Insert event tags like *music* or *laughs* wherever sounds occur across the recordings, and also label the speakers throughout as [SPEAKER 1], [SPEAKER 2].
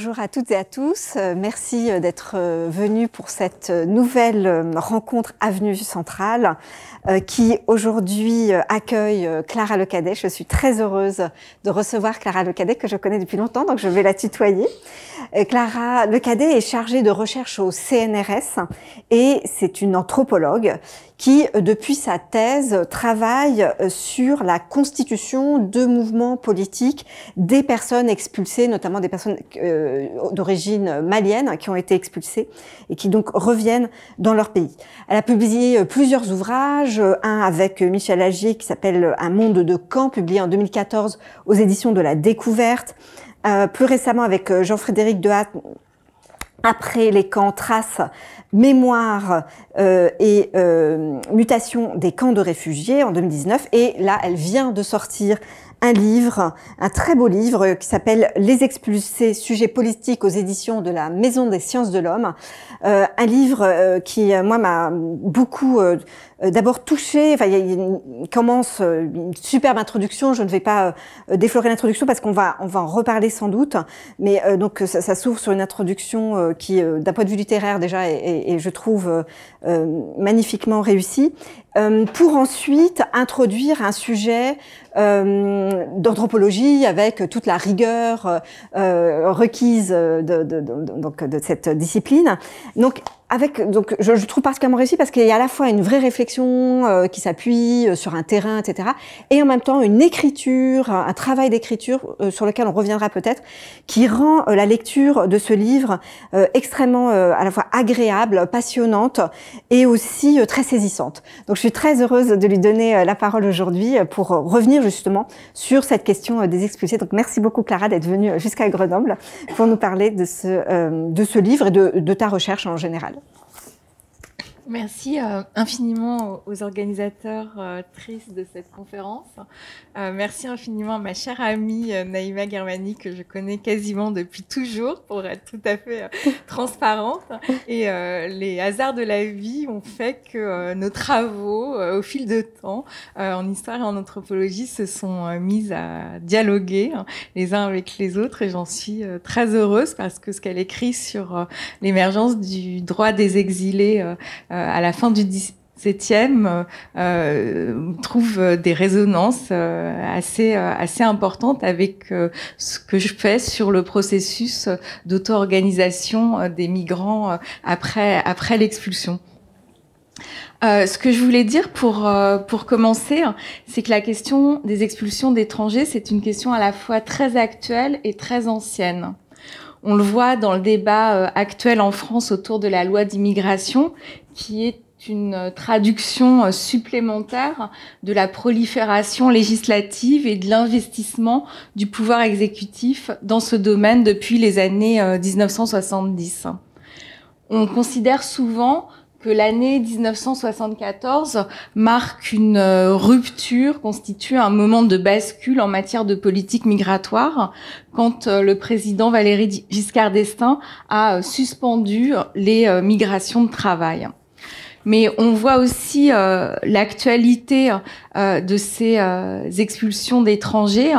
[SPEAKER 1] Bonjour à toutes et à tous. Euh, merci euh, d'être euh, venus pour cette nouvelle rencontre Avenue Centrale qui aujourd'hui accueille Clara Lecadet. Je suis très heureuse de recevoir Clara Lecadet que je connais depuis longtemps, donc je vais la tutoyer. Clara Lecadet est chargée de recherche au CNRS et c'est une anthropologue qui, euh, depuis sa thèse, travaille euh, sur la constitution de mouvements politiques des personnes expulsées, notamment des personnes euh, d'origine malienne hein, qui ont été expulsées et qui donc reviennent dans leur pays. Elle a publié plusieurs ouvrages, un avec Michel Agier qui s'appelle Un monde de camp, publié en 2014 aux éditions de la Découverte, plus récemment avec Jean-Frédéric Dehaene, après les camps traces, mémoire euh, et euh, mutation des camps de réfugiés en 2019. Et là, elle vient de sortir un livre, un très beau livre euh, qui s'appelle Les expulsés, sujets politiques aux éditions de la Maison des sciences de l'homme. Euh, un livre qui, moi, m'a beaucoup euh, d'abord toucher, enfin, il commence euh, une superbe introduction, je ne vais pas euh, déflorer l'introduction parce qu'on va, on va en reparler sans doute, mais donc ça, s'ouvre sur une introduction qui, d'un point de vue littéraire déjà, et je trouve magnifiquement réussie, pour ensuite introduire un sujet d'anthropologie avec toute la rigueur requise de, de, de, donc de cette discipline. Donc donc je, je, trouve particulièrement réussi parce qu'il y a à la fois une vraie réflexion euh, qui s'appuie euh, sur un terrain, etc., et en même temps une écriture, un, travail d'écriture euh, sur lequel on reviendra peut-être, qui rend la lecture de ce livre extrêmement à la fois agréable, passionnante et aussi très saisissante. Donc je suis très heureuse de lui donner la parole aujourd'hui pour revenir justement sur cette question des expulsés. Donc merci beaucoup Clara d'être venue jusqu'à Grenoble pour nous parler de ce de ce livre et de ta recherche en général.
[SPEAKER 2] Merci euh, infiniment aux organisateurs euh, tristes de cette conférence. Euh, merci infiniment, à ma chère amie euh, Naïma Germani, que je connais quasiment depuis toujours, pour être tout à fait euh, transparente. Et les hasards de la vie ont fait que nos travaux, au fil de temps, en histoire et en anthropologie, se sont mis à dialoguer hein, les uns avec les autres. Et j'en suis très heureuse parce que ce qu'elle écrit sur l'émergence du droit des exilés à la fin du septième euh, euh, trouve euh, des résonances euh, assez assez importantes avec ce que je fais sur le processus d'auto-organisation des migrants après après l'expulsion. Euh, ce que je voulais dire pour pour commencer, c'est que la question des expulsions d'étrangers, c'est une question à la fois très actuelle et très ancienne. On le voit dans le débat actuel en France autour de la loi d'immigration, qui est une euh, traduction euh, supplémentaire de la prolifération législative et de l'investissement du pouvoir exécutif dans ce domaine depuis les années 1970. Euh, On considère souvent que l'année 1974 marque une rupture, constitue un moment de bascule en matière de politique migratoire, quand le président Valéry Giscard d'Estaing a suspendu les migrations de travail mais on voit aussi euh, l'actualité euh, de ces euh, expulsions d'étrangers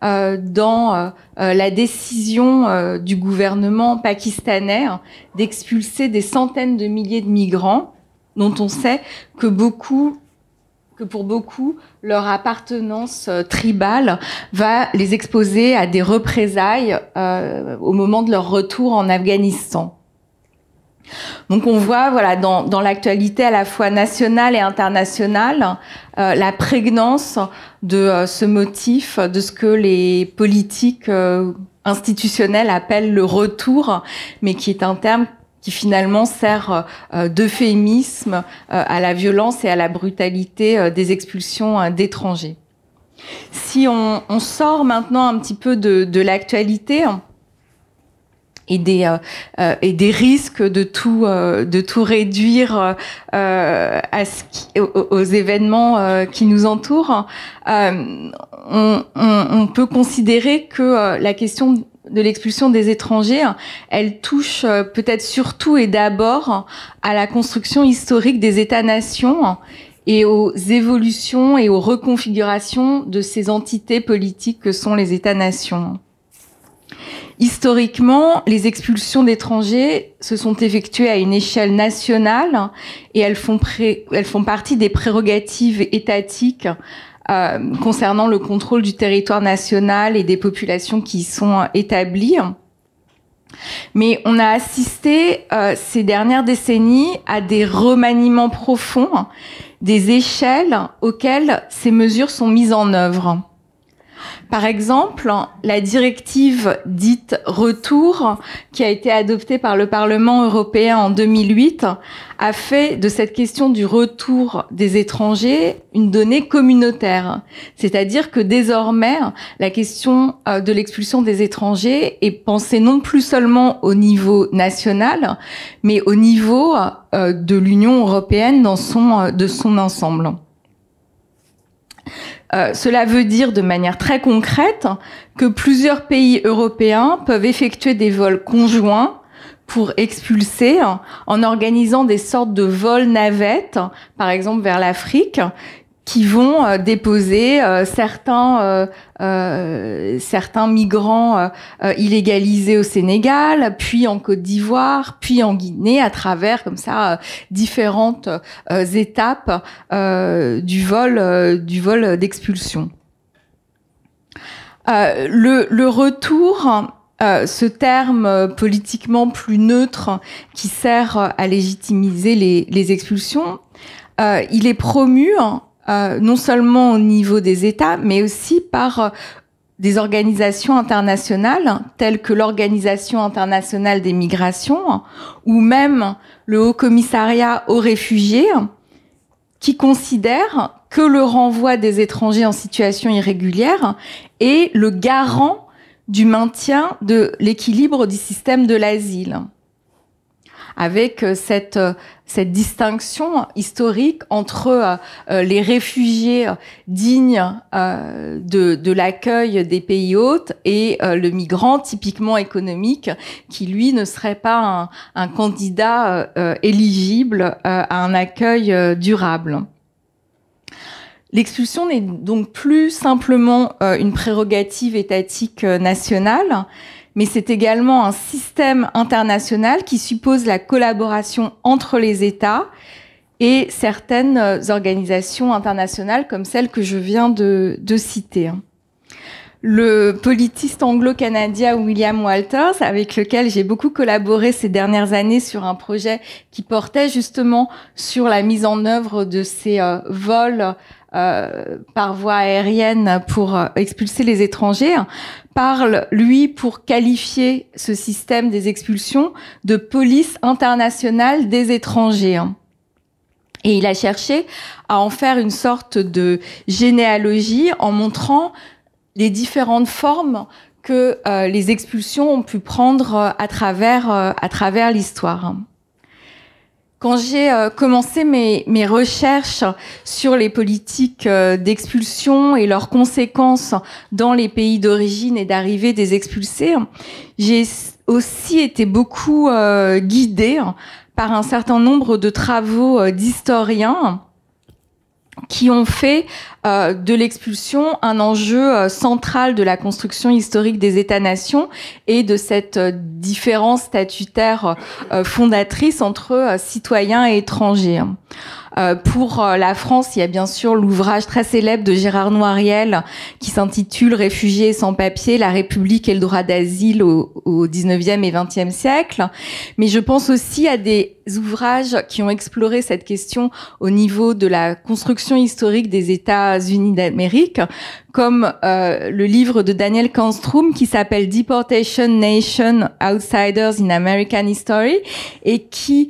[SPEAKER 2] dans la décision du gouvernement pakistanais hein, d'expulser des centaines de milliers de migrants dont on sait que que pour beaucoup, leur appartenance tribale va les exposer à des représailles au moment de leur retour en Afghanistan. Donc on voit voilà dans, dans l'actualité à la fois nationale et internationale euh, la prégnance de euh, ce motif, de ce que les politiques euh, institutionnelles appellent le retour, mais qui est un terme qui finalement sert d'euphémisme à la violence et à la brutalité des expulsions d'étrangers. Si on, on, sort maintenant un petit peu de, de l'actualité, et des euh, euh, et des risques de tout euh, de tout réduire euh, à ce aux, événements qui nous entourent on, on, peut considérer que la question de l'expulsion des étrangers, elle touche peut-être surtout et d'abord à la construction historique des États-nations et aux évolutions et aux reconfigurations de ces entités politiques que sont les États-nations historiquement, les expulsions d'étrangers se sont effectuées à une échelle nationale et elles font, elles font partie des prérogatives étatiques euh, concernant le contrôle du territoire national et des populations qui y sont établies. Mais on a assisté euh, ces dernières décennies à des remaniements profonds des échelles auxquelles ces mesures sont mises en œuvre. Par exemple, la directive dite retour, qui a été adoptée par le Parlement européen en 2008, a fait de cette question du retour des étrangers une donnée communautaire. C'est-à-dire que désormais, la question euh, de l'expulsion des étrangers est pensée non plus seulement au niveau national, mais au niveau euh, de l'Union européenne dans son, euh, de son ensemble. Euh, cela veut dire de manière très concrète que plusieurs pays européens peuvent effectuer des vols conjoints pour expulser en organisant des sortes de vols navettes, par exemple vers l'Afrique, qui vont euh, déposer euh, certains euh, certains migrants illégalisés au Sénégal, puis en Côte d'Ivoire, puis en Guinée, à travers comme ça différentes étapes du vol du vol d'expulsion. le, retour, ce terme politiquement plus neutre qui sert à légitimiser les, expulsions, il est promu euh, non seulement au niveau des États, mais aussi par euh, des organisations internationales telles que l'Organisation internationale des migrations ou même le Haut Commissariat aux réfugiés qui considère que le renvoi des étrangers en situation irrégulière est le garant du maintien de l'équilibre du système de l'asile avec euh, euh, cette distinction historique entre euh, les réfugiés dignes de, l'accueil des pays hôtes et le migrant typiquement économique qui lui ne serait pas un, un candidat éligible à un accueil durable. L'expulsion n'est donc plus simplement une prérogative étatique nationale, mais c'est également un système international qui suppose la collaboration entre les États et certaines euh, organisations internationales comme celle que je viens de, citer. Hein. Le politiste anglo-canadien William Walters, avec lequel j'ai beaucoup collaboré ces dernières années sur un projet qui portait justement sur la mise en œuvre de ces euh, vols euh, par voie aérienne pour euh, expulser les étrangers, parle, lui, pour qualifier ce système des expulsions de police internationale des étrangers. Et il a cherché à en faire une sorte de généalogie en montrant les différentes formes que euh, les expulsions ont pu prendre à travers, à travers l'histoire. Quand j'ai euh, commencé mes, mes, recherches sur les politiques euh, d'expulsion et leurs conséquences dans les pays d'origine et d'arrivée des expulsés, j'ai aussi été beaucoup euh, guidée par un certain nombre de travaux d'historiens qui ont fait euh, de l'expulsion un enjeu euh, central de la construction historique des États-nations et de cette euh, différence statutaire fondatrice entre citoyens et étrangers. Euh, pour euh, la France, il y a bien sûr l'ouvrage très célèbre de Gérard Noiriel qui s'intitule Réfugiés sans papier, la République et le droit d'asile au, au 19e et 20e siècle. Mais je pense aussi à des ouvrages qui ont exploré cette question au niveau de la construction historique des États-Unis d'Amérique, comme euh, le livre de Daniel Kanstrom qui s'appelle Deportation Nation Outsiders in American History et qui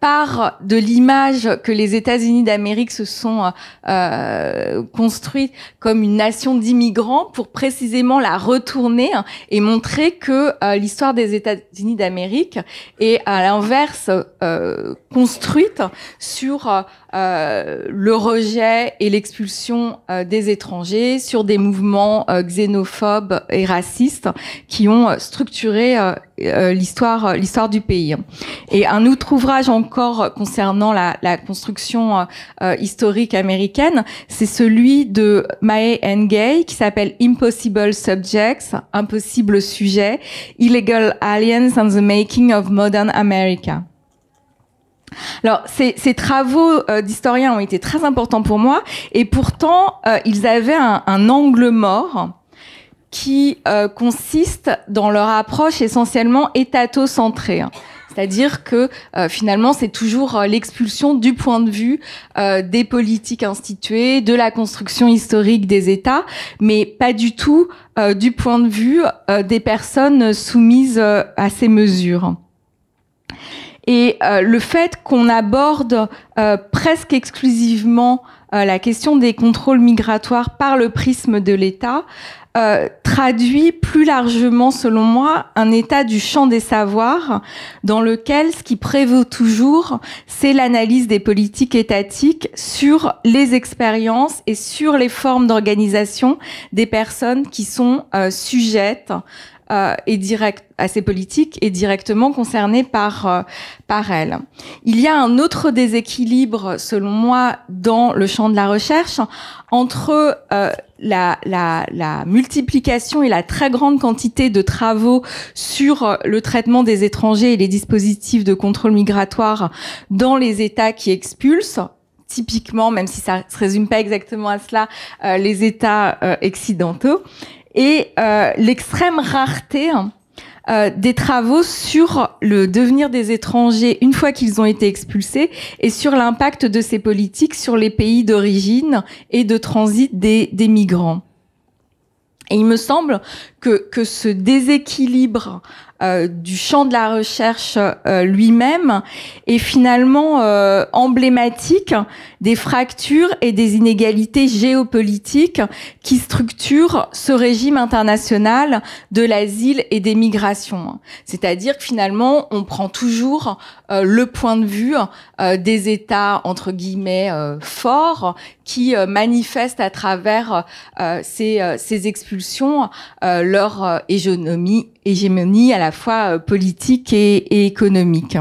[SPEAKER 2] part de l'image que les États-Unis d'Amérique se sont euh, euh construites comme une nation d'immigrants pour précisément la retourner hein, et montrer que euh, l'histoire des États-Unis d'Amérique est à l'inverse euh, construite sur le rejet et l'expulsion des étrangers, sur des mouvements xénophobes et racistes qui ont structuré euh, l'histoire euh, l'histoire du pays. Et un autre ouvrage encore concernant la, construction euh, historique américaine, c'est celui de Mae Gay, qui s'appelle Impossible Subjects, Impossible Sujet, Illegal Aliens and the Making of Modern America. Alors, ces, ces travaux euh, d'historiens ont été très importants pour moi, et pourtant, ils avaient un, un angle mort qui euh, consiste dans leur approche essentiellement étato-centrée. Hein. C'est-à-dire que euh, finalement, c'est toujours euh, l'expulsion du point de vue des politiques instituées, de la construction historique des États, mais pas du tout du point de vue des personnes soumises à ces mesures. Et le fait qu'on aborde presque exclusivement la question des contrôles migratoires par le prisme de l'État euh, traduit plus largement, selon moi, un état du champ des savoirs dans lequel ce qui prévaut toujours, c'est l'analyse des politiques étatiques sur les expériences et sur les formes d'organisation des personnes qui sont euh, sujettes euh, est direct assez politique est directement concerné par euh, par elle. Il y a un autre déséquilibre selon moi dans le champ de la recherche entre euh, la, la, la, multiplication et la très grande quantité de travaux sur euh, le traitement des étrangers et les dispositifs de contrôle migratoire dans les États qui expulsent. Typiquement, même si ça se résume pas exactement à cela, les États occidentaux et euh, l'extrême rareté euh, des travaux sur le devenir des étrangers une fois qu'ils ont été expulsés et sur l'impact de ces politiques sur les pays d'origine et de transit des, migrants. Et il me semble que, que ce déséquilibre euh, du champ de la recherche euh, lui-même est finalement euh, emblématique des fractures et des inégalités géopolitiques qui structurent ce régime international de l'asile et des migrations. C'est-à-dire que finalement, on prend toujours le point de vue des États, entre guillemets, forts, qui manifestent à travers ces, ces, expulsions leur hégémonie hégémonie à la fois euh, politique et, économique.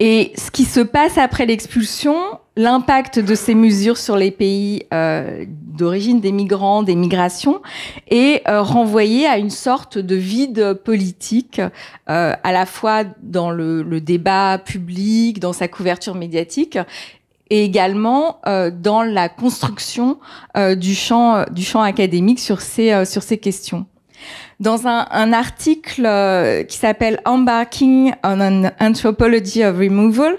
[SPEAKER 2] Et ce qui se passe après l'expulsion, l'impact de ces mesures sur les pays euh, d'origine des migrants, des migrations, est euh, renvoyé à une sorte de vide politique, à la fois dans le, le, débat public, dans sa couverture médiatique, et également dans la construction du champ du champ académique sur ces sur ces questions. Dans un, article euh, qui s'appelle Embarking on an Anthropology of Removal,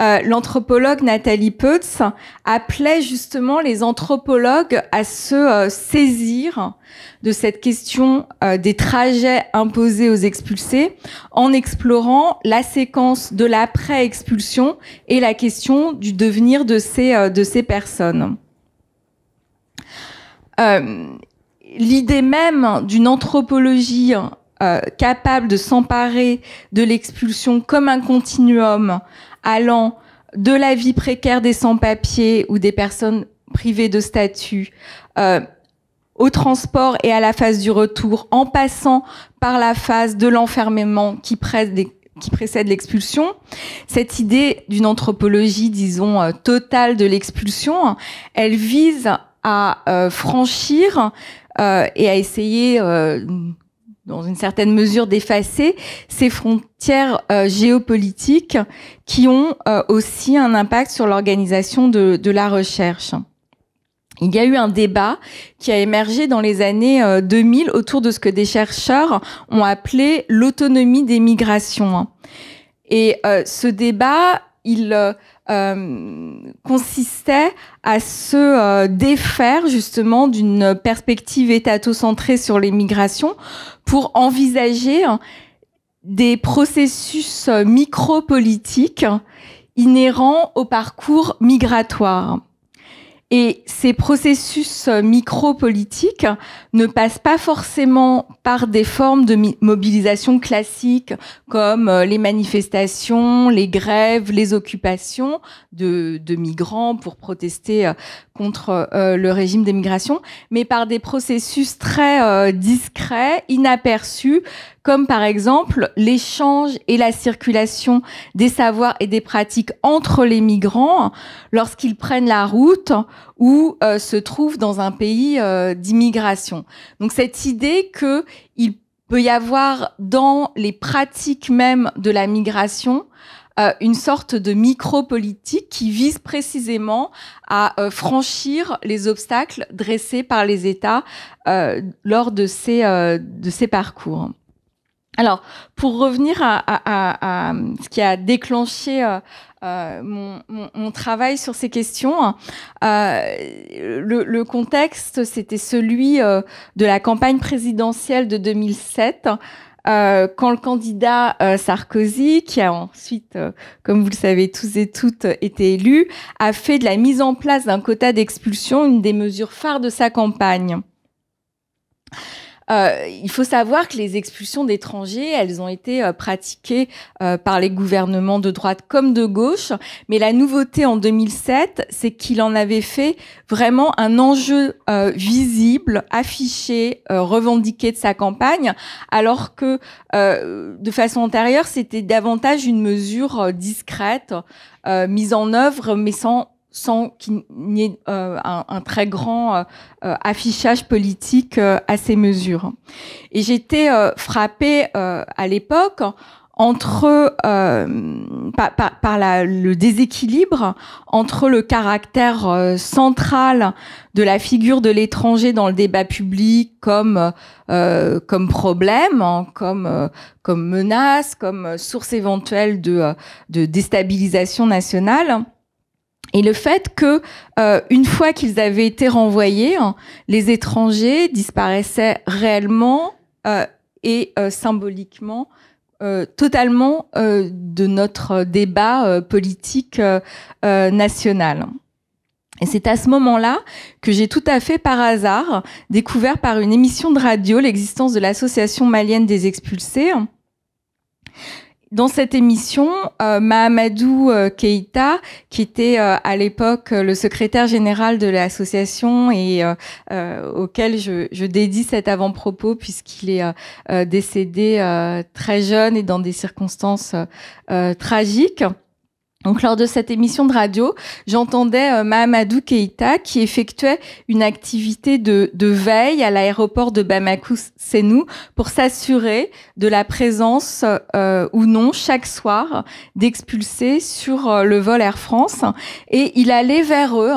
[SPEAKER 2] euh, l'anthropologue Nathalie Peutz appelait justement les anthropologues à se euh, saisir de cette question des trajets imposés aux expulsés en explorant la séquence de l'après-expulsion et la question du devenir de ces, de ces personnes l'idée même d'une anthropologie euh, capable de s'emparer de l'expulsion comme un continuum allant de la vie précaire des sans-papiers ou des personnes privées de statut euh, au transport et à la phase du retour, en passant par la phase de l'enfermement qui, précède l'expulsion. Cette idée d'une anthropologie, disons, euh, totale de l'expulsion, elle vise à franchir euh, et a essayer, euh, dans une certaine mesure, d'effacer ces frontières euh, géopolitiques qui ont aussi un impact sur l'organisation de, de, la recherche. Il y a eu un débat qui a émergé dans les années 2000 autour de ce que des chercheurs ont appelé l'autonomie des migrations. Et ce débat, il euh, consistait à se euh, défaire justement d'une perspective étatocentrée sur les migrations pour envisager hein, des processus euh, micropolitiques inhérents au parcours migratoire. Et ces processus euh, micro-politiques ne passent pas forcément par des formes de mobilisation classiques comme euh, les manifestations, les grèves, les occupations de, migrants pour protester euh, contre le régime d'émigration, mais par des processus très discrets, inaperçus, comme par exemple l'échange et la circulation des savoirs et des pratiques entre les migrants lorsqu'ils prennent la route ou euh, se trouvent dans un pays euh, d'immigration. Donc cette idée qu'il peut y avoir dans les pratiques même de la migration euh, une sorte de micro-politique qui vise précisément à franchir les obstacles dressés par les États lors de ces, de ces parcours. Alors, pour revenir à, ce qui a déclenché euh, euh, mon, travail sur ces questions, hein, euh, le, contexte, c'était celui de la campagne présidentielle de 2007. quand le candidat Sarkozy, qui a ensuite, comme vous le savez tous et toutes, été élu, a fait de la mise en place d'un quota d'expulsion une des mesures phares de sa campagne. Euh, il faut savoir que les expulsions d'étrangers, elles ont été euh, pratiquées euh, par les gouvernements de droite comme de gauche, mais la nouveauté en 2007, c'est qu'il en avait fait vraiment un enjeu visible, affiché, revendiqué de sa campagne, alors que de façon antérieure, c'était davantage une mesure discrète, mise en œuvre, mais sans sans qu'il n'y ait euh, un, très grand euh, euh, affichage politique à ces mesures. Et j'étais frappée à l'époque entre par, par, par le déséquilibre entre le caractère central de la figure de l'étranger dans le débat public comme comme problème, hein, comme comme menace, comme source éventuelle de de déstabilisation nationale et le fait que, euh, une fois qu'ils avaient été renvoyés, hein, les étrangers disparaissaient réellement euh, et euh, symboliquement totalement de notre débat politique national. Et c'est à ce moment-là que j'ai tout à fait par hasard découvert par une émission de radio l'existence de l'association malienne des expulsés dans cette émission, euh, Mahamadou euh, Keïta, qui était euh, à l'époque le secrétaire général de l'association et auquel je, dédie cet avant-propos puisqu'il est décédé très jeune et dans des circonstances tragiques, donc, lors de cette émission de radio, j'entendais euh, Mahamadou Keïta qui effectuait une activité de, veille à l'aéroport de Bamako Senou pour s'assurer de la présence euh, ou non chaque soir d'expulsés sur euh, le vol Air France. Et il allait vers eux.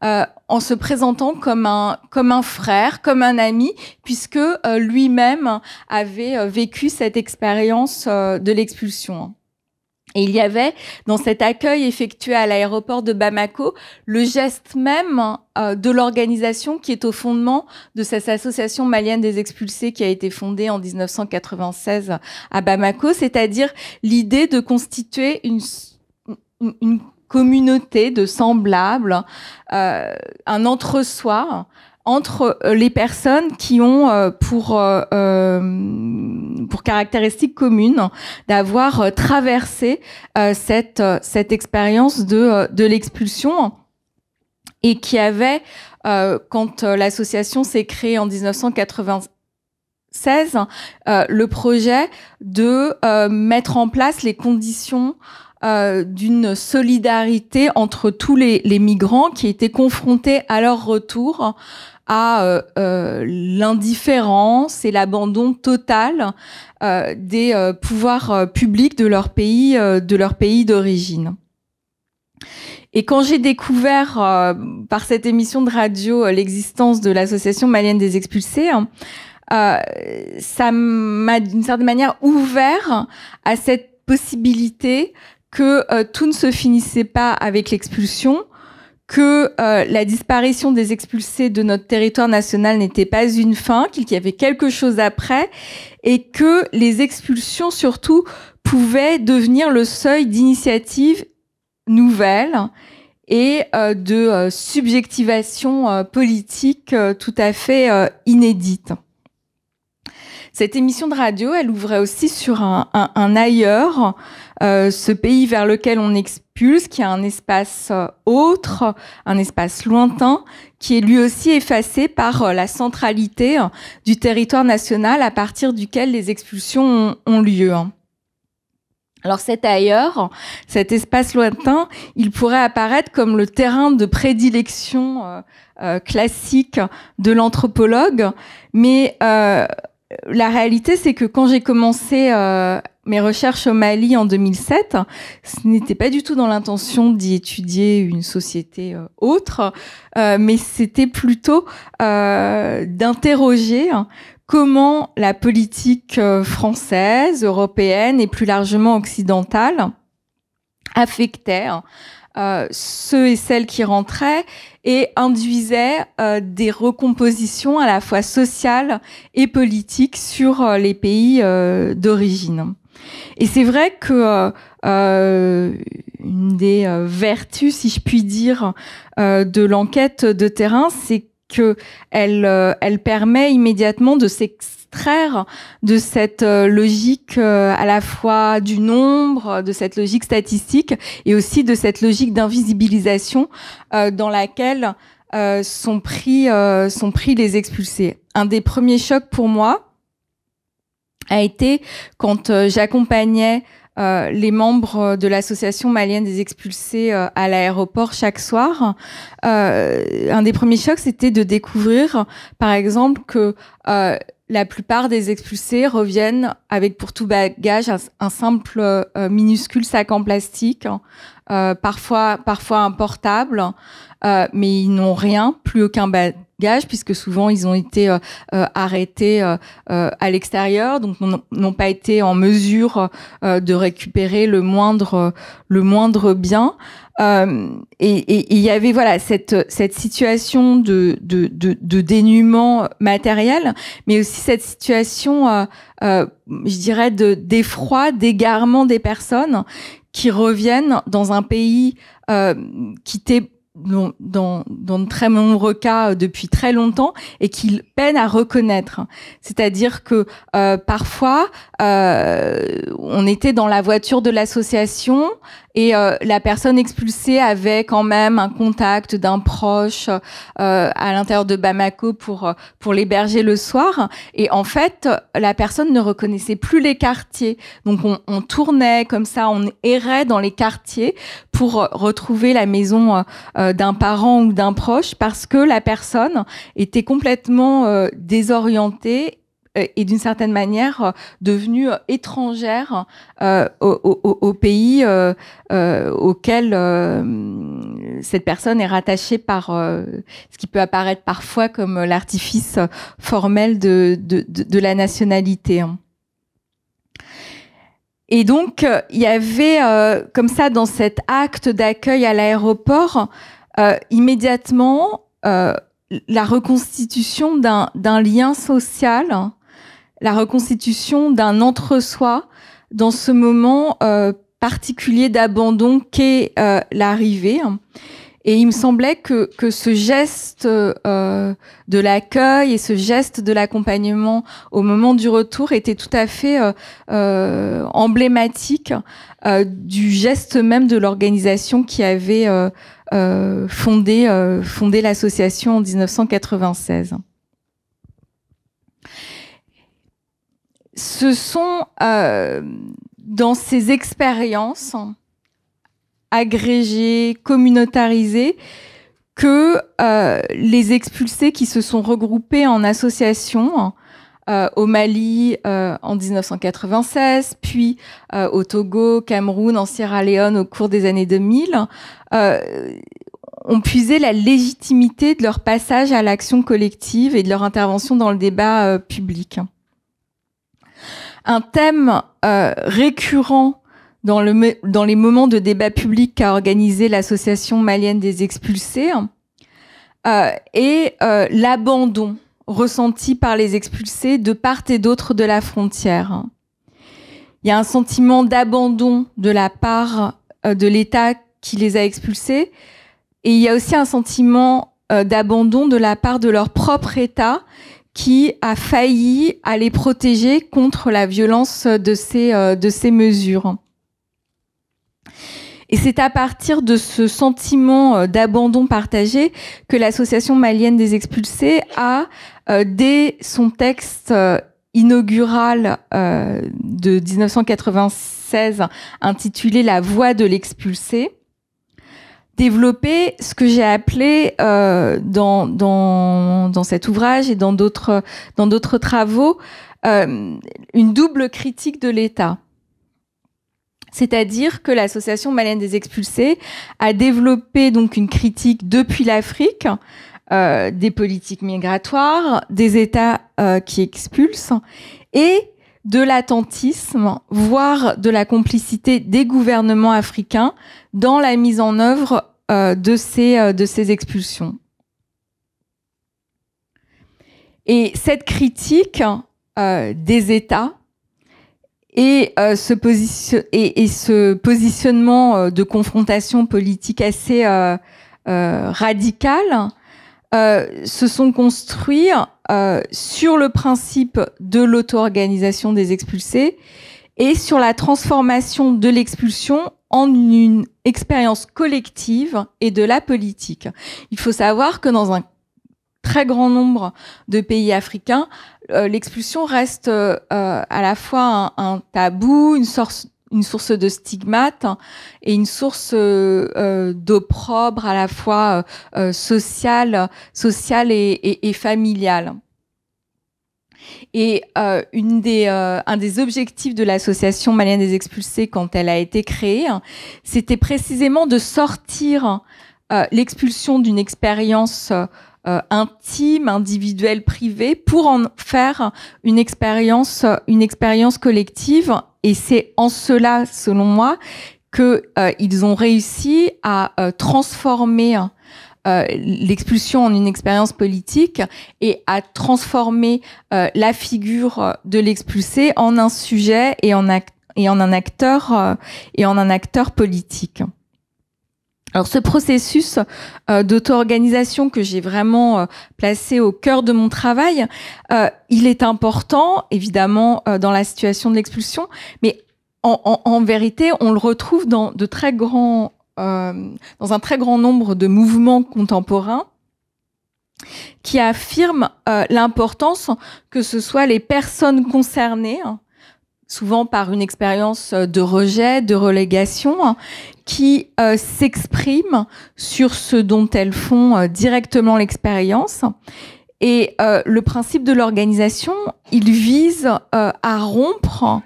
[SPEAKER 2] en se présentant comme un comme un frère, comme un ami, puisque lui-même avait vécu cette expérience de l'expulsion. Et il y avait, dans cet accueil effectué à l'aéroport de Bamako, le geste même euh, de l'organisation qui est au fondement de cette association malienne des expulsés qui a été fondée en 1996 à Bamako, c'est-à-dire l'idée de constituer une, une, communauté de semblables, euh, un entre-soi entre euh, les personnes qui ont euh, pour euh, pour caractéristique commune d'avoir traversé cette cette expérience de l'expulsion et qui avait quand l'association s'est créée en 1996, le projet de mettre en place les conditions euh, d'une solidarité entre tous les, migrants qui étaient confrontés à leur retour à euh, euh, l'indifférence et l'abandon total des pouvoirs publics de leur pays, de leur pays d'origine. Et quand j'ai découvert par cette émission de radio l'existence de l'association malienne des expulsés, hein, ça m'a d'une certaine manière ouvert à cette possibilité que euh, tout ne se finissait pas avec l'expulsion, que euh, la disparition des expulsés de notre territoire national n'était pas une fin, qu'il y avait quelque chose après, et que les expulsions surtout pouvaient devenir le seuil d'initiatives nouvelles et euh, de subjectivation politique tout à fait inédite. Cette émission de radio, elle ouvrait aussi sur un, ailleurs, euh, ce pays vers lequel on expulse, qui a un espace euh, autre, un espace lointain, qui est lui aussi effacé par euh, la centralité du territoire national à partir duquel les expulsions ont, lieu. Hein. Alors cet ailleurs, cet espace lointain, il pourrait apparaître comme le terrain de prédilection classique de l'anthropologue, mais euh, la réalité, c'est que quand j'ai commencé euh, mes recherches au Mali en 2007, ce n'était pas du tout dans l'intention d'y étudier une société euh, autre, euh, mais c'était plutôt d'interroger comment la politique française, européenne et plus largement occidentale affectait euh, ceux et celles qui rentraient et induisaient euh, des recompositions à la fois sociales et politiques sur euh, les pays d'origine. Et c'est vrai que une des vertus, si je puis dire, de l'enquête de terrain, c'est que elle, elle permet immédiatement de s'exprimer de cette euh, logique euh, à la fois du nombre, de cette logique statistique et aussi de cette logique d'invisibilisation euh, dans laquelle sont pris sont pris les expulsés. Un des premiers chocs pour moi a été quand j'accompagnais les membres de l'association malienne des expulsés à l'aéroport chaque soir. un des premiers chocs, c'était de découvrir, par exemple, que la plupart des expulsés reviennent avec pour tout bagage un, simple euh, minuscule sac en plastique, hein, euh, parfois, parfois un portable, euh, mais ils n'ont rien, plus aucun, bagage puisque souvent ils ont été euh, euh, arrêtés euh, à l'extérieur, donc n'ont pas été en mesure de récupérer le moindre, le moindre bien. et il y avait voilà cette cette situation de de, de, de dénuement matériel, mais aussi cette situation, je dirais, de d'effroi, d'égarement des personnes qui reviennent dans un pays quitté dans, dans, de très nombreux cas euh, depuis très longtemps et qu'ils peinent à reconnaître. C'est-à-dire que euh, parfois, euh, on était dans la voiture de l'association, et euh, la personne expulsée avait quand même un contact d'un proche euh, à l'intérieur de Bamako pour, euh, pour l'héberger le soir. Et en fait, la personne ne reconnaissait plus les quartiers. Donc on, tournait comme ça, on errait dans les quartiers pour retrouver la maison d'un parent ou d'un proche parce que la personne était complètement désorientée euh, et d'une certaine manière euh, devenue euh, étrangère au, pays auquel cette personne est rattachée par ce qui peut apparaître parfois comme l'artifice formel de, la nationalité. Et donc, il y avait comme ça dans cet acte d'accueil à l'aéroport, immédiatement, la reconstitution d'un lien social la reconstitution d'un entre-soi dans ce moment euh, particulier d'abandon qu'est euh, l'arrivée. Et il me semblait que, ce geste euh, de l'accueil et ce geste de l'accompagnement au moment du retour était tout à fait emblématique du geste même de l'organisation qui avait fondé, fondé l'association en 1996 ce sont euh, dans ces expériences agrégées, communautarisées, que euh, les expulsés qui se sont regroupés en associations euh, au Mali en 1996, puis au Togo, Cameroun, en Sierra Leone au cours des années 2000, ont puisé la légitimité de leur passage à l'action collective et de leur intervention dans le débat public. Un thème euh, récurrent dans, les moments de débat public qu'a organisé l'association malienne des expulsés euh, est euh, l'abandon ressenti par les expulsés de part et d'autre de la frontière. Il y a un sentiment d'abandon de la part de l'État qui les a expulsés et il y a aussi un sentiment d'abandon de la part de leur propre État qui a failli à les protéger contre la violence de ces, euh, de ces mesures. Et c'est à partir de ce sentiment euh, d'abandon partagé que l'Association malienne des expulsés a, euh, dès son texte inaugural de 1996 intitulé La voix de l'expulsé, développer ce que j'ai appelé euh, dans, dans, dans, cet ouvrage et dans d'autres, dans d'autres travaux euh, une double critique de l'État. C'est-à-dire que l'association malienne des Expulsés a développé donc une critique depuis l'Afrique euh, des politiques migratoires, des États qui expulsent et de l'attentisme, voire de la complicité des gouvernements africains dans la mise en œuvre euh, de, ces, euh, de ces expulsions. Et cette critique euh, des États et, et, ce positionnement de confrontation politique assez radical euh, se sont construits euh, sur le principe de l'auto-organisation des expulsés et sur la transformation de l'expulsion en une expérience collective et de la politique. Il faut savoir que dans un très grand nombre de pays africains, euh, l'expulsion reste à la fois un, un, tabou, une sorte une source de stigmate et une source euh, euh, d'opprobre à la fois euh, sociale, euh, sociale et, et, familiale. Et une des, un des objectifs de l'association malienne des expulsés quand elle a été créée, c'était précisément de sortir l'expulsion d'une expérience euh, intime, individuel, privé, pour en faire une expérience, euh, une expérience collective. Et c'est en cela, selon moi, que euh, ils ont réussi à euh, transformer l'expulsion en une expérience politique et à transformer la figure de l'expulsé en un sujet et en, un acteur et en un acteur politique. Alors ce processus euh, d'auto-organisation que j'ai vraiment euh, placé au cœur de mon travail, euh, il est important évidemment dans la situation de l'expulsion, mais en, vérité, on le retrouve dans de très grands, dans un très grand nombre de mouvements contemporains qui affirment l'importance que ce soit les personnes concernées hein, souvent par une expérience euh, de rejet, de relégation, hein, qui euh, s'exprime sur ce dont elles font euh, directement l'expérience. Et le principe de l'organisation, il vise à rompre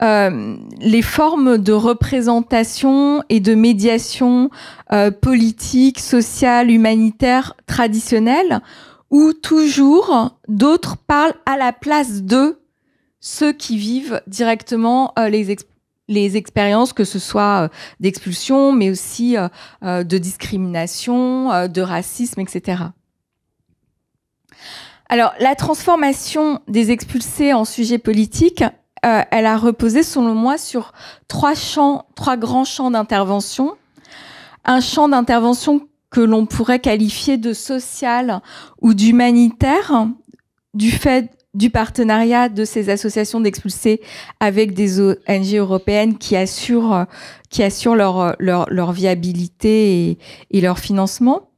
[SPEAKER 2] les formes de représentation et de médiation politique, sociale, humanitaire traditionnelle, où toujours d'autres parlent à la place d'eux ceux qui vivent directement euh, les, les expériences, que ce soit euh, d'expulsion, mais aussi euh, de discrimination, de racisme, etc. Alors, la transformation des expulsés en sujet politique, elle a reposé, selon moi, sur trois champs, trois grands champs d'intervention. Un champ d'intervention que l'on pourrait qualifier de social ou d'humanitaire, du fait du partenariat de ces associations d'expulsés avec des ONG européennes qui assurent, qui assurent leur, leur, viabilité et, leur financement.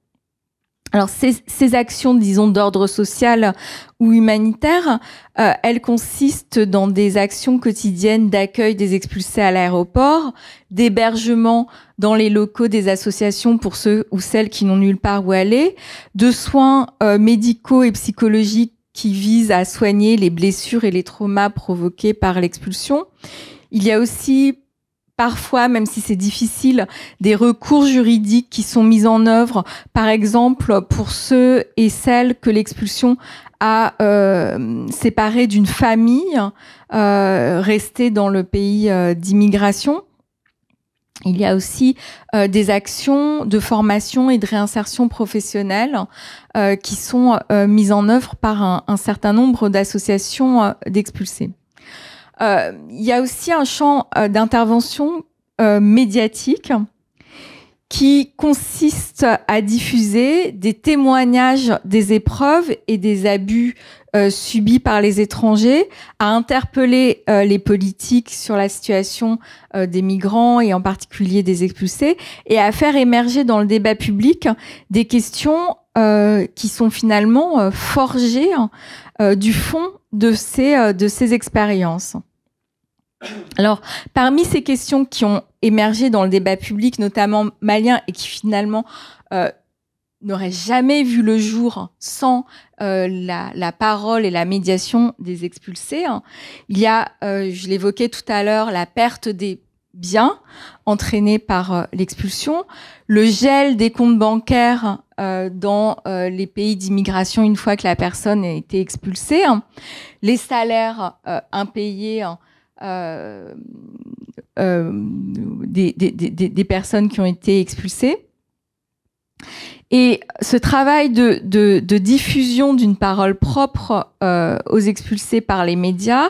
[SPEAKER 2] Alors ces, actions, disons, d'ordre social ou humanitaire, euh, elles consistent dans des actions quotidiennes d'accueil des expulsés à l'aéroport, d'hébergement dans les locaux des associations pour ceux ou celles qui n'ont nulle part où aller, de soins euh, médicaux et psychologiques qui vise à soigner les blessures et les traumas provoqués par l'expulsion. Il y a aussi parfois, même si c'est difficile, des recours juridiques qui sont mis en œuvre, par exemple pour ceux et celles que l'expulsion a euh, séparés d'une famille euh, restée dans le pays euh, d'immigration. Il y a aussi euh, des actions de formation et de réinsertion professionnelle euh, qui sont euh, mises en œuvre par un, certain nombre d'associations euh, d'expulsés. Euh, il y a aussi un champ d'intervention médiatique qui consiste à diffuser des témoignages des épreuves et des abus subis par les étrangers, à interpeller les politiques sur la situation des migrants et en particulier des expulsés, et à faire émerger dans le débat public des questions euh, qui sont finalement euh, forgés euh, du fond de ces, de ces expériences. Alors, parmi ces questions qui ont émergé dans le débat public, notamment malien, et qui finalement n'auraient jamais vu le jour sans la, la, parole et la médiation des expulsés, hein, il y a, je l'évoquais tout à l'heure, la perte des bien, entraîné par euh, l'expulsion, le gel des comptes bancaires euh, dans euh, les pays d'immigration une fois que la personne a été expulsée, hein. les salaires impayés hein, des, personnes qui ont été expulsées. Et ce travail de diffusion d'une parole propre aux expulsés par les médias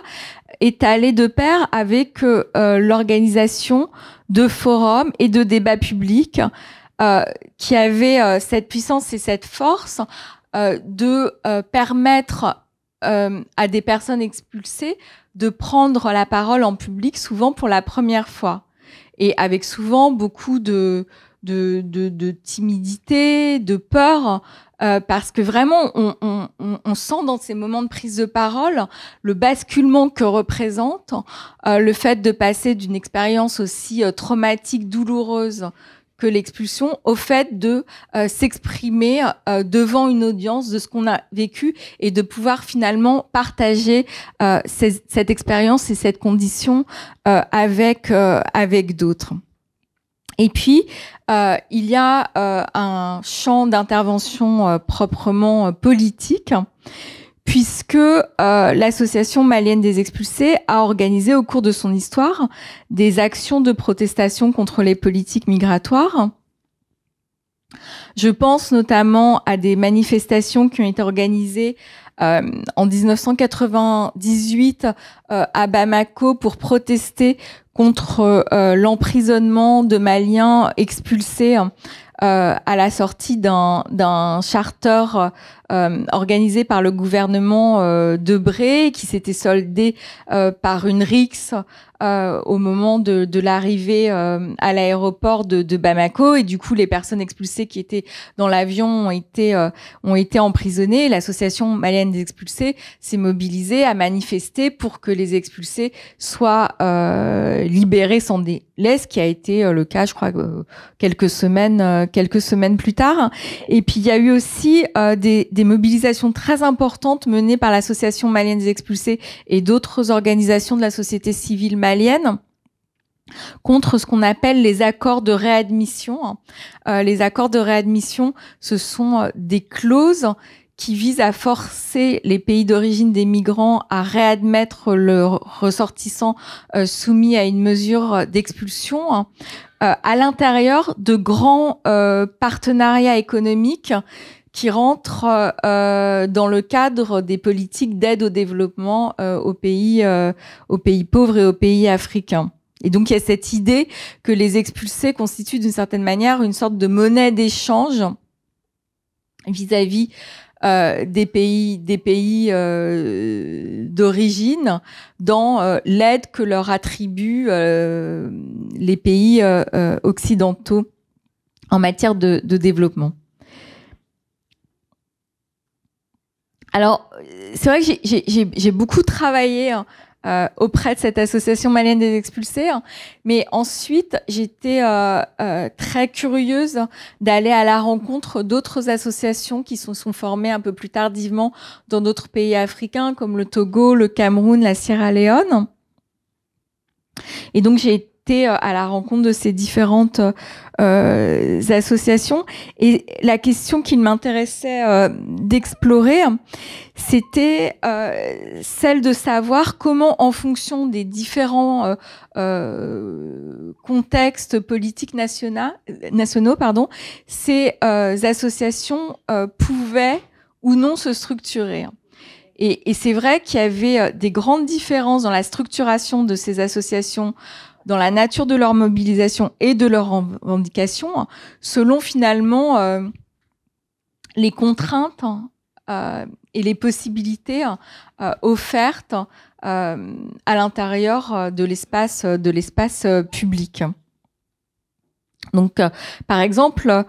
[SPEAKER 2] est allé de pair avec euh, euh, l'organisation de forums et de débats publics euh, qui avaient cette puissance et cette force de permettre à des personnes expulsées de prendre la parole en public, souvent pour la première fois, et avec souvent beaucoup de, de, de, de timidité, de peur euh, parce que vraiment, on, sent dans ces moments de prise de parole le basculement que représente euh, le fait de passer d'une expérience aussi euh, traumatique, douloureuse que l'expulsion au fait de s'exprimer devant une audience de ce qu'on a vécu et de pouvoir finalement partager cette expérience et cette condition avec, avec d'autres. Et puis, euh, il y a euh, un champ d'intervention euh, proprement politique, puisque l'association malienne des expulsés a organisé au cours de son histoire des actions de protestation contre les politiques migratoires. Je pense notamment à des manifestations qui ont été organisées euh, en 1998, euh, à Bamako, pour protester contre euh, l'emprisonnement de Maliens expulsés euh, à la sortie d'un charter euh, organisé par le gouvernement euh, de Bré, qui s'était soldé par une rixe au moment de, de l'arrivée à l'aéroport de, de, Bamako. Et du coup, les personnes expulsées qui étaient dans l'avion ont été ont été emprisonnées. L'association malienne des expulsés s'est mobilisée, à manifester pour que les expulsés soient libérés sans délai, ce qui a été le cas, je crois, quelques semaines quelques semaines plus tard. Et puis il y a eu aussi euh, des, mobilisations très importantes menées par l'association malienne des expulsés et d'autres organisations de la société civile malienne contre ce qu'on appelle les accords de réadmission. Hein. Euh, les accords de réadmission, ce sont euh, des clauses qui vise à forcer les pays d'origine des migrants à réadmettre le ressortissant euh, soumis à une mesure d'expulsion, hein. euh, à l'intérieur de grands euh, partenariats économiques qui rentrent dans le cadre des politiques d'aide au développement pays aux pays pauvres et aux pays africains. Et donc il y a cette idée que les expulsés constituent d'une certaine manière une sorte de monnaie d'échange vis-à-vis euh, des pays, des pays euh, d'origine dans euh, l'aide que leur attribuent les pays occidentaux en matière de développement. Alors, euh, c'est vrai que j'ai beaucoup travaillé hein, euh, auprès de cette association malienne des expulsés, hein, mais ensuite j'étais euh, euh, très curieuse d'aller à la rencontre d'autres associations qui sont, sont formées un peu plus tardivement dans d'autres pays africains comme le Togo, le Cameroun, la Sierra Leone. Et donc j'ai euh, à la rencontre de ces différentes euh, euh, associations. Et la question qu'il m'intéressait d'explorer, c'était celle de savoir comment, en fonction des différents contextes politiques nationaux, nationaux pardon, ces associations pouvaient ou non se structurer. Et, et c'est vrai qu'il y avait des grandes différences dans la structuration de ces associations dans la nature de leur mobilisation et de leurs revendications, selon finalement euh, les contraintes euh, et les possibilités euh, offertes à l'intérieur de l'espace public. Donc, euh, par exemple, euh,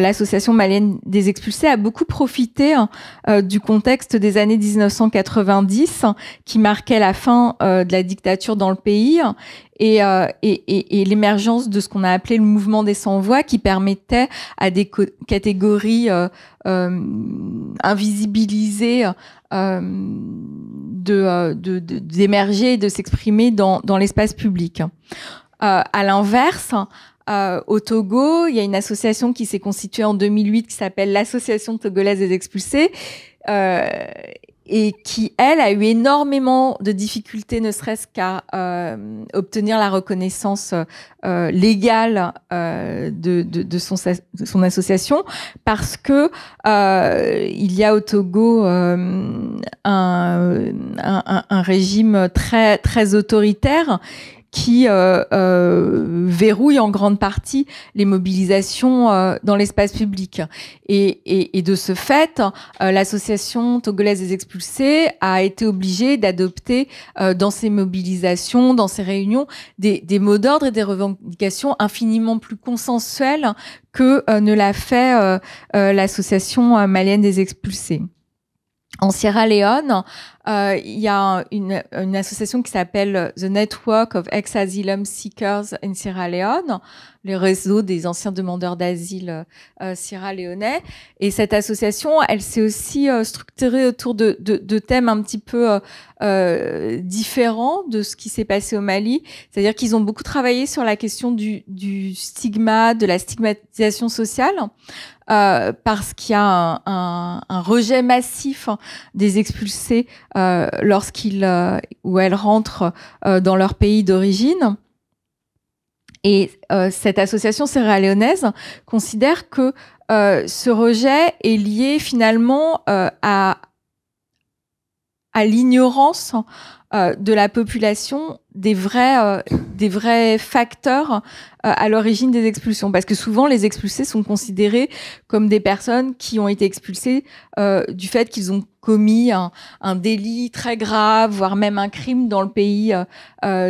[SPEAKER 2] l'association malienne des expulsés a beaucoup profité hein, euh, du contexte des années 1990 qui marquait la fin de la dictature dans le pays et, l'émergence de ce qu'on a appelé le mouvement des sans-voix qui permettait à des catégories invisibilisées d'émerger de, et de s'exprimer dans, dans l'espace public. à l'inverse, euh, au Togo, il y a une association qui s'est constituée en 2008 qui s'appelle l'Association togolaise des expulsés. Euh, et qui, elle, a eu énormément de difficultés, ne serait-ce qu'à euh, obtenir la reconnaissance légale de, son, association, parce que il y a au Togo un, régime très, très autoritaire qui euh, euh, verrouille en grande partie les mobilisations euh, dans l'espace public. Et, et, et, de ce fait, l'association togolaise des expulsés a été obligée d'adopter dans ses mobilisations, dans ses réunions, des, des mots d'ordre et des revendications infiniment plus consensuelles que ne l'a fait l'association malienne des expulsés. En Sierra Leone, euh, il y a une, une association qui s'appelle The Network of Ex-Asylum Seekers in Sierra Leone, les réseaux des anciens demandeurs d'asile euh, sierra-léonais. Et cette association, elle s'est aussi euh, structurée autour de, de, de, thèmes un petit peu euh, euh, différents de ce qui s'est passé au Mali. C'est-à-dire qu'ils ont beaucoup travaillé sur la question du, du stigma, de la stigmatisation sociale. Euh, parce qu'il y a un, un, un, rejet massif des expulsés euh, lorsqu'ils euh, ou elles rentrent euh, dans leur pays d'origine. Et cette association sierra considère que ce rejet est lié finalement à, à l'ignorance euh, de la population des vrais, euh, des vrais facteurs euh, à l'origine des expulsions. Parce que souvent, les expulsés sont considérés comme des personnes qui ont été expulsées du fait qu'ils ont commis un, un, délit très grave, voire même un crime dans le pays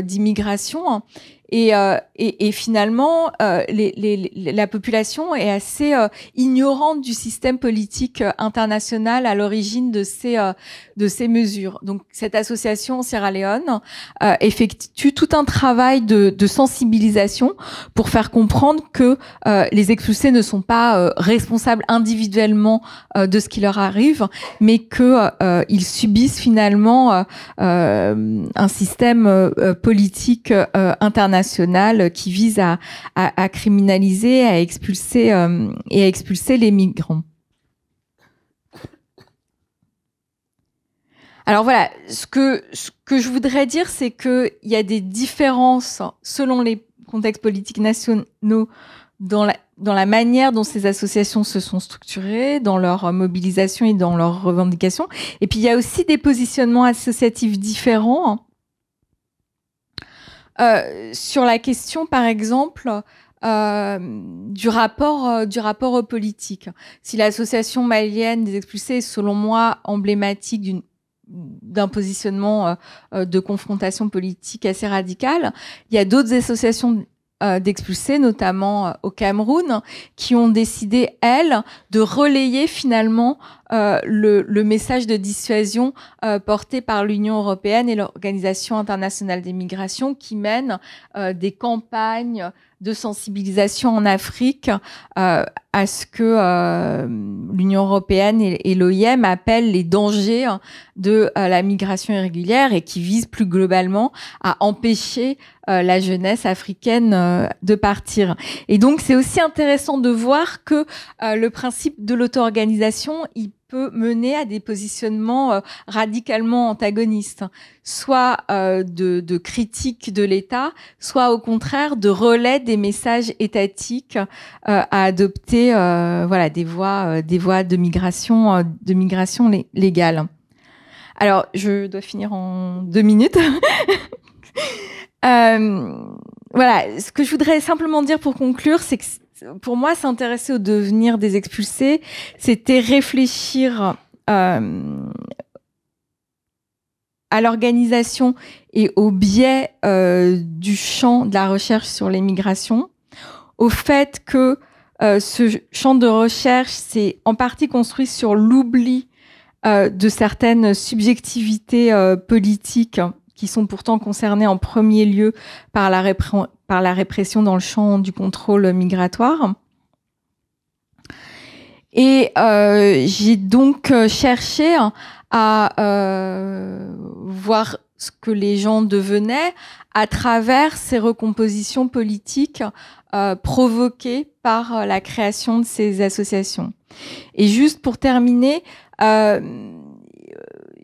[SPEAKER 2] d'immigration. Et, euh, et, et, finalement, euh, les, les, la population est assez euh, ignorante du système politique euh, international à l'origine de ces de ces mesures. Donc, cette association Sierra Leone effectue tout un travail de, de, sensibilisation pour faire comprendre que les expulsés ne sont pas responsables individuellement de ce qui leur arrive, mais que ils subissent finalement un système politique international internationale qui vise à, criminaliser, à expulser euh, et à expulser les migrants. Alors voilà, ce que, que je voudrais dire, c'est qu'il y a des différences selon les contextes politiques nationaux dans dans la manière dont ces associations se sont structurées, dans leur mobilisation et dans leurs revendications. Et puis il y a aussi des positionnements associatifs différents hein, euh, sur la question, par exemple, euh, du rapport euh, du rapport aux politiques. Si l'association malienne des expulsés est selon moi emblématique d'une d'un positionnement euh, de confrontation politique assez radical. Il y a d'autres associations euh, d'expulser, notamment euh, au Cameroun, qui ont décidé, elles, de relayer finalement euh, le, le, message de dissuasion porté par l'Union européenne et l'Organisation internationale des migrations, qui mènent des campagnes de sensibilisation en Afrique euh, à ce que euh, l'Union européenne et, l'OIM appellent les dangers de euh, la migration irrégulière et qui visent plus globalement à empêcher la jeunesse africaine de partir. Et donc c'est aussi intéressant de voir que le principe de l'auto-organisation, il peut mener à des positionnements euh, radicalement antagonistes, soit euh, de, de, critique de l'État, soit au contraire de relais des messages étatiques euh, à adopter, voilà, des voies, des voies de migration, de migration légale. Alors, je dois finir en deux minutes. *laughs* voilà, ce que je voudrais simplement dire pour conclure, c'est que pour moi, s'intéresser au devenir des expulsés, c'était réfléchir euh, à l'organisation et au biais euh, du champ de la recherche sur les au fait que euh, ce champ de recherche s'est en partie construit sur l'oubli de certaines subjectivités politiques qui sont pourtant concernées en premier lieu par la, par la répression dans le champ du contrôle migratoire. Et euh, j'ai donc euh, cherché à euh, voir ce que les gens devenaient à travers ces recompositions politiques provoquées par la création de ces associations. Et juste pour terminer,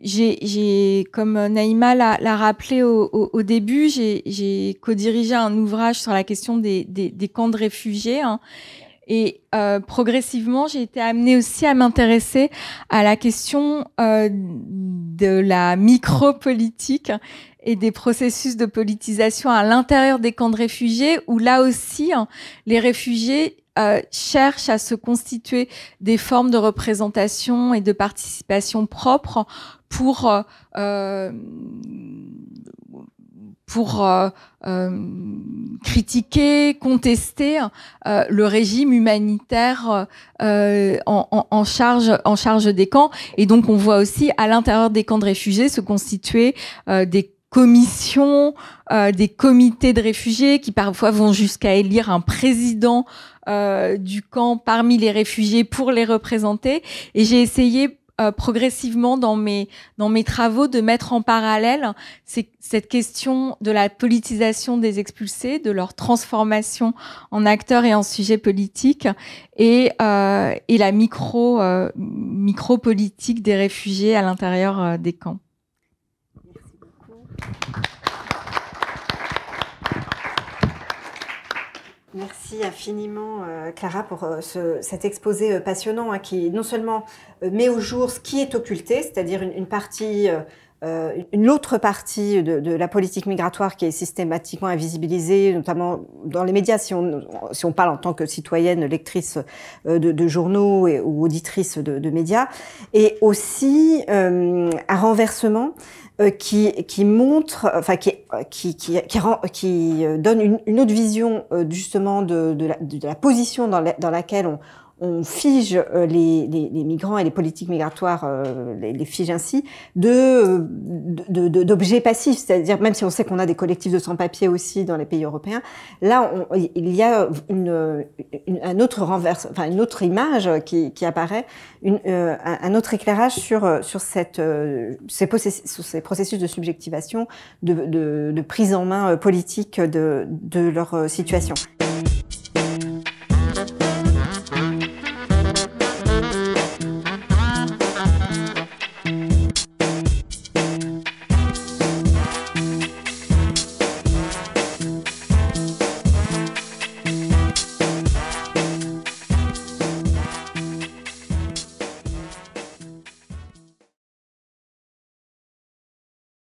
[SPEAKER 2] j'ai, comme Naïma l'a, rappelé au, au, début, j'ai, co-dirigé un ouvrage sur la question des, des, des camps de réfugiés. Hein. et euh, progressivement, j'ai été amenée aussi à m'intéresser à la question euh, de la micropolitique et des processus de politisation à l'intérieur des camps de réfugiés, où là aussi, hein, les réfugiés euh, cherchent à se constituer des formes de représentation et de participation propres pour euh, euh, pour euh, critiquer, contester le régime humanitaire en, en, charge en charge des camps. Et donc on voit aussi à l'intérieur des camps de réfugiés se constituer des commissions, des comités de réfugiés qui parfois vont jusqu'à élire un président du camp parmi les réfugiés pour les représenter. Et j'ai essayé euh, progressivement dans mes dans mes travaux de mettre en parallèle c'est cette question de la politisation des expulsés, de leur transformation en acteurs et en sujets politiques et euh, et la micro euh, micro politique des réfugiés à l'intérieur euh, des camps.
[SPEAKER 1] Merci infiniment, euh, Clara, pour euh, cet exposé euh, passionnant hein, qui non seulement met au jour ce qui est occulté, c'est-à-dire une, partie euh, une autre partie de, la politique migratoire qui est systématiquement invisibilisée, notamment dans les médias, si on, si on parle en tant que citoyenne, lectrice euh, de, journaux et, ou auditrice de, médias, et aussi euh, un renversement qui, qui montre, enfin qui, qui, qui, qui, donne une, autre vision justement de, la, position dans laquelle on, on fige euh, les, migrants et les politiques migratoires, euh, les, les fige ainsi, euh, de, d'objets passifs. C'est-à-dire, même si on sait qu'on a des collectifs de sans-papiers aussi dans les pays européens, là, il y a une, un autre renverse, enfin, une autre image qui, qui apparaît, une, un autre éclairage sur, sur, cette, ces, processus de subjectivation, de, de, de, prise en main politique de, de leur situation.